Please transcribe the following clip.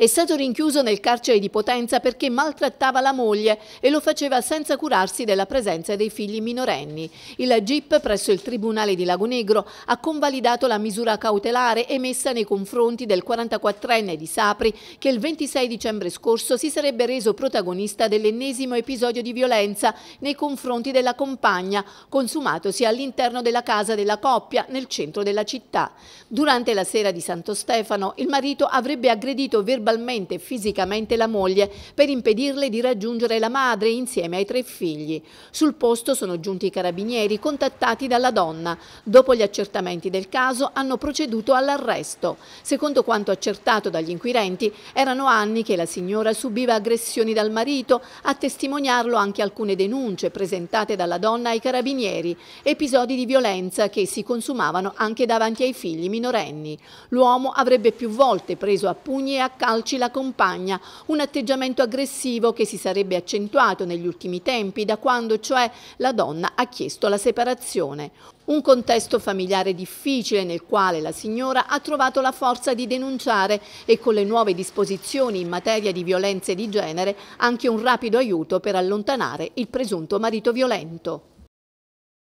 È stato rinchiuso nel carcere di Potenza perché maltrattava la moglie e lo faceva senza curarsi della presenza dei figli minorenni. Il GIP presso il Tribunale di Lagonegro ha convalidato la misura cautelare emessa nei confronti del 44enne di Sapri che il 26 dicembre scorso si sarebbe reso protagonista dell'ennesimo episodio di violenza nei confronti della compagna, consumatosi all'interno della casa della coppia nel centro della città. Durante la sera di Santo Stefano il marito avrebbe aggredito verbalmente verbalmente e fisicamente la moglie per impedirle di raggiungere la madre insieme ai tre figli. Sul posto sono giunti i carabinieri contattati dalla donna. Dopo gli accertamenti del caso hanno proceduto all'arresto. Secondo quanto accertato dagli inquirenti, erano anni che la signora subiva aggressioni dal marito, a testimoniarlo anche alcune denunce presentate dalla donna ai carabinieri, episodi di violenza che si consumavano anche davanti ai figli minorenni. L'uomo avrebbe più volte preso a pugni e a calcio calci la compagna, un atteggiamento aggressivo che si sarebbe accentuato negli ultimi tempi, da quando cioè la donna ha chiesto la separazione. Un contesto familiare difficile nel quale la signora ha trovato la forza di denunciare e con le nuove disposizioni in materia di violenze di genere anche un rapido aiuto per allontanare il presunto marito violento.